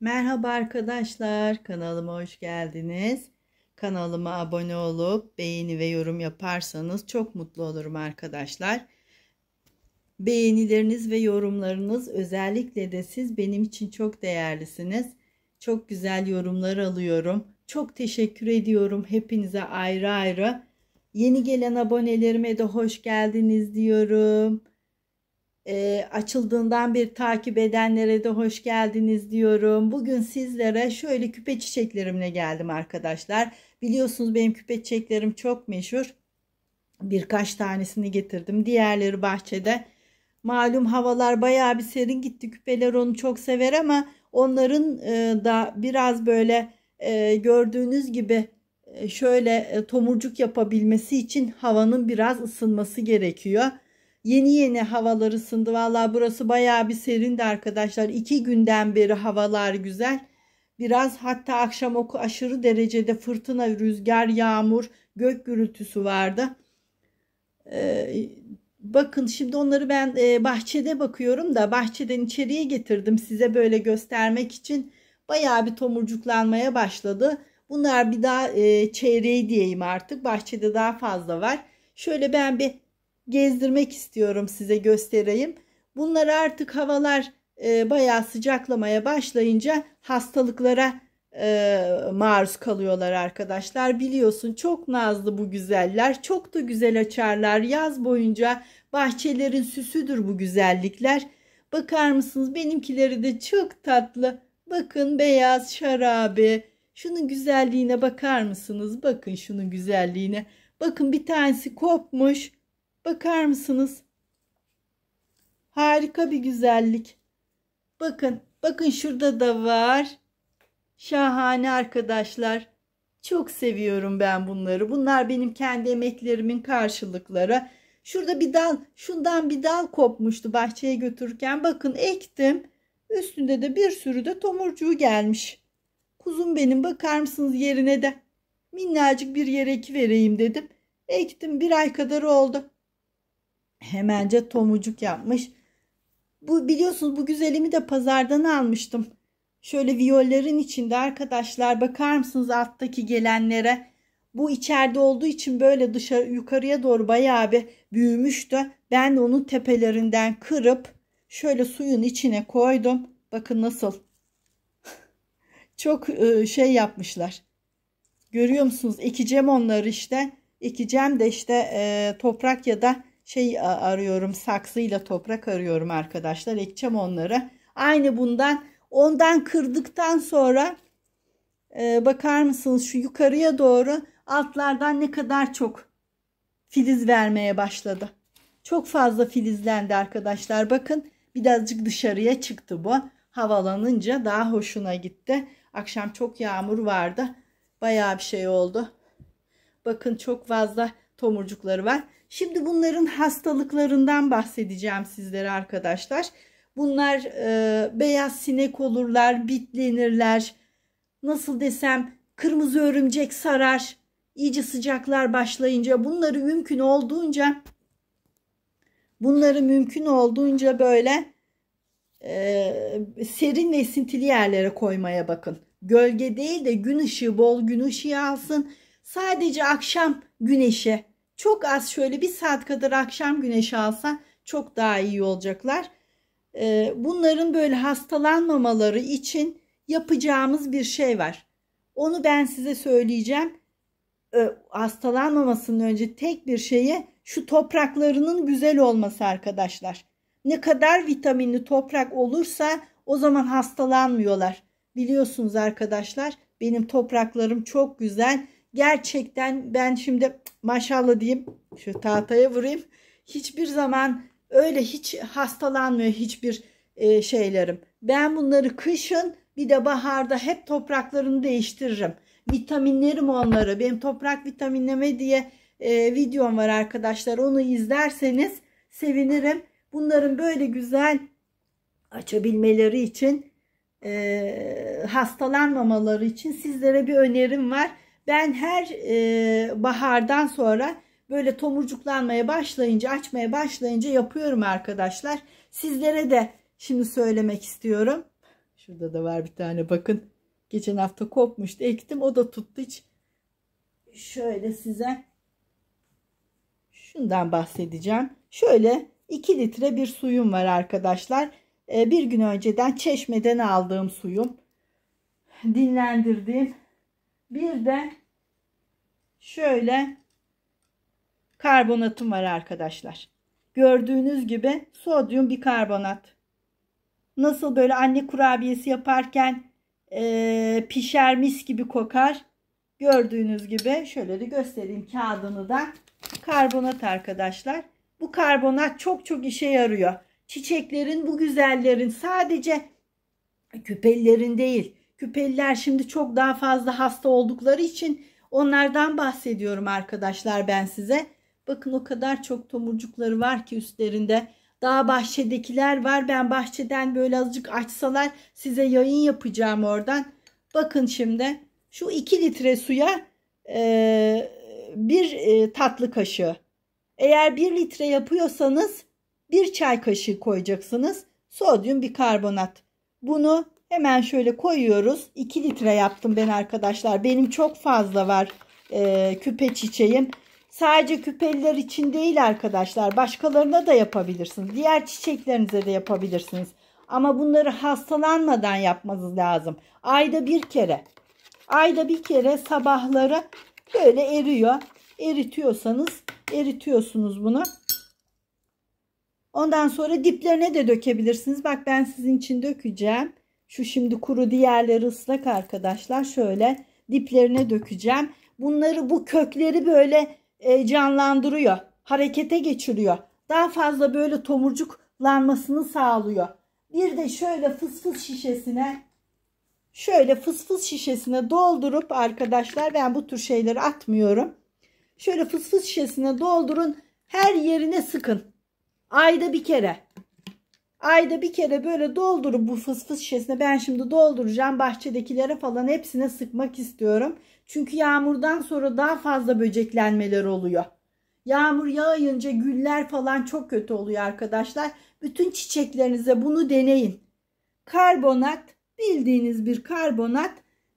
Merhaba arkadaşlar, kanalıma hoş geldiniz. Kanalıma abone olup beğeni ve yorum yaparsanız çok mutlu olurum arkadaşlar. Beğenileriniz ve yorumlarınız özellikle de siz benim için çok değerlisiniz. Çok güzel yorumlar alıyorum. Çok teşekkür ediyorum hepinize ayrı ayrı. Yeni gelen abonelerime de hoş geldiniz diyorum e, açıldığından bir takip edenlere de hoş geldiniz diyorum. Bugün sizlere şöyle küpe çiçeklerimle geldim arkadaşlar. Biliyorsunuz benim küpe çiçeklerim çok meşhur. Birkaç tanesini getirdim. Diğerleri bahçede. Malum havalar bayağı bir serin gitti. Küpeler onu çok sever ama onların e, da biraz böyle e, gördüğünüz gibi e, şöyle e, tomurcuk yapabilmesi için havanın biraz ısınması gerekiyor. Yeni yeni havalar ısındı. Valla burası baya bir serindi arkadaşlar. İki günden beri havalar güzel. Biraz hatta akşam oku aşırı derecede fırtına, rüzgar, yağmur, gök gürültüsü vardı. Ee, bakın şimdi onları ben e, bahçede bakıyorum da bahçeden içeriye getirdim size böyle göstermek için. Bayağı bir tomurcuklanmaya başladı. Bunlar bir daha e, çeyreği diyeyim artık. Bahçede daha fazla var. Şöyle ben bir gezdirmek istiyorum size göstereyim. Bunlar artık havalar e, bayağı sıcaklamaya başlayınca hastalıklara e, maruz kalıyorlar arkadaşlar. Biliyorsun çok nazlı bu güzeller. Çok da güzel açarlar. Yaz boyunca bahçelerin süsüdür bu güzellikler. Bakar mısınız benimkileri de çok tatlı. Bakın beyaz şarabi. Şunun güzelliğine bakar mısınız? Bakın şunun güzelliğine. Bakın bir tanesi kopmuş. Bakar mısınız? Harika bir güzellik. Bakın, bakın şurada da var. Şahane arkadaşlar. Çok seviyorum ben bunları. Bunlar benim kendi emeklerimin karşılıkları. Şurada bir dal, şundan bir dal kopmuştu bahçeye götürürken. Bakın ektim. Üstünde de bir sürü de tomurcuğu gelmiş. Kuzum benim bakar mısınız yerine de? Minnacık bir yere eki vereyim dedim. Ektim bir ay kadar oldu. Hemence tomucuk yapmış. Bu biliyorsunuz bu güzelimi de pazardan almıştım. Şöyle viyollerin içinde arkadaşlar bakar mısınız alttaki gelenlere? Bu içeride olduğu için böyle dışarı yukarıya doğru bayağı bir büyümüştü. Ben de onun tepelerinden kırıp şöyle suyun içine koydum. Bakın nasıl. Çok e, şey yapmışlar. Görüyor musunuz? Ekeceğim onları işte. Ekeceğim de işte e, toprak ya da şey arıyorum saksıyla toprak arıyorum arkadaşlar ekeceğim onlara. Aynı bundan ondan kırdıktan sonra e, bakar mısınız şu yukarıya doğru altlardan ne kadar çok filiz vermeye başladı. Çok fazla filizlendi arkadaşlar bakın birazcık dışarıya çıktı bu havalanınca daha hoşuna gitti. Akşam çok yağmur vardı. baya bir şey oldu. Bakın çok fazla tomurcukları var. Şimdi bunların hastalıklarından bahsedeceğim sizlere arkadaşlar. Bunlar e, beyaz sinek olurlar, bitlenirler. Nasıl desem kırmızı örümcek sarar. İyice sıcaklar başlayınca bunları mümkün olduğunca bunları mümkün olduğunca böyle e, serin ve esintili yerlere koymaya bakın. Gölge değil de gün ışığı bol gün ışığı alsın Sadece akşam güneşi çok az şöyle bir saat kadar akşam güneşi alsa çok daha iyi olacaklar. Ee, bunların böyle hastalanmamaları için yapacağımız bir şey var. Onu ben size söyleyeceğim. Ee, hastalanmamasının önce tek bir şeyi şu topraklarının güzel olması arkadaşlar. Ne kadar vitaminli toprak olursa o zaman hastalanmıyorlar. Biliyorsunuz arkadaşlar benim topraklarım çok güzel gerçekten ben şimdi maşallah diyeyim şu tahtaya vurayım. Hiçbir zaman öyle hiç hastalanmıyor hiçbir e, şeylerim. Ben bunları kışın bir de baharda hep topraklarını değiştiririm. Vitaminlerim onları. Benim toprak vitaminleme diye e, videom var arkadaşlar. Onu izlerseniz sevinirim. Bunların böyle güzel açabilmeleri için e, hastalanmamaları için sizlere bir önerim var. Ben her e, bahardan sonra böyle tomurcuklanmaya başlayınca açmaya başlayınca yapıyorum arkadaşlar. Sizlere de şimdi söylemek istiyorum. Şurada da var bir tane bakın. Geçen hafta kopmuştu ektim o da tuttu hiç. Şöyle size şundan bahsedeceğim. Şöyle 2 litre bir suyum var arkadaşlar. E, bir gün önceden çeşmeden aldığım suyum. Dinlendirdiğim bir de şöyle karbonatım var arkadaşlar. Gördüğünüz gibi sodyum bikarbonat. Nasıl böyle anne kurabiyesi yaparken e, pişer gibi kokar. Gördüğünüz gibi şöyle de göstereyim kağıdını da. Karbonat arkadaşlar. Bu karbonat çok çok işe yarıyor. Çiçeklerin bu güzellerin sadece küpellerin değil Küpeliler şimdi çok daha fazla hasta oldukları için onlardan bahsediyorum arkadaşlar ben size. Bakın o kadar çok tomurcukları var ki üstlerinde. Daha bahçedekiler var. Ben bahçeden böyle azıcık açsalar size yayın yapacağım oradan. Bakın şimdi şu 2 litre suya e, bir e, tatlı kaşığı. Eğer 1 litre yapıyorsanız bir çay kaşığı koyacaksınız. Sodyum bikarbonat. Bunu Hemen şöyle koyuyoruz. 2 litre yaptım ben arkadaşlar. Benim çok fazla var e, küpe çiçeğim. Sadece küpeliler için değil arkadaşlar. Başkalarına da yapabilirsiniz. Diğer çiçeklerinize de yapabilirsiniz. Ama bunları hastalanmadan yapmanız lazım. Ayda bir kere. Ayda bir kere sabahları böyle eriyor. Eritiyorsanız eritiyorsunuz bunu. Ondan sonra diplerine de dökebilirsiniz. Bak ben sizin için dökeceğim. Şu şimdi kuru diğerleri ıslak arkadaşlar. Şöyle diplerine dökeceğim. Bunları bu kökleri böyle e, canlandırıyor. Harekete geçiriyor. Daha fazla böyle tomurcuklanmasını sağlıyor. Bir de şöyle fısfıs şişesine şöyle fısfıs şişesine doldurup arkadaşlar ben bu tür şeyleri atmıyorum. Şöyle fısfıs şişesine doldurun her yerine sıkın. Ayda bir kere. Ayda bir kere böyle doldurup bu fısfıs şişesine ben şimdi dolduracağım bahçedekilere falan hepsine sıkmak istiyorum. Çünkü yağmurdan sonra daha fazla böceklenmeler oluyor. Yağmur yağınca güller falan çok kötü oluyor arkadaşlar. Bütün çiçeklerinize bunu deneyin. Karbonat bildiğiniz bir karbonat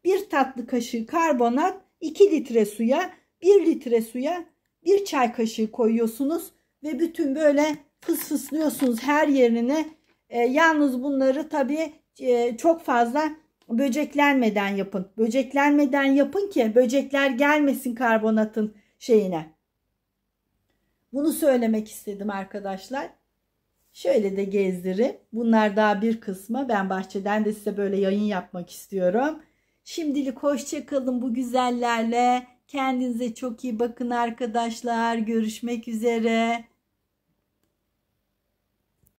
bir tatlı kaşığı karbonat 2 litre suya 1 litre suya 1 çay kaşığı koyuyorsunuz ve bütün böyle fısfıslıyorsunuz her yerine. E, yalnız bunları tabii e, çok fazla böceklenmeden yapın. Böceklenmeden yapın ki böcekler gelmesin karbonatın şeyine. Bunu söylemek istedim arkadaşlar. Şöyle de gezdirip bunlar daha bir kısmı. Ben bahçeden de size böyle yayın yapmak istiyorum. Şimdilik hoşçakalın bu güzellerle. Kendinize çok iyi bakın arkadaşlar. Görüşmek üzere.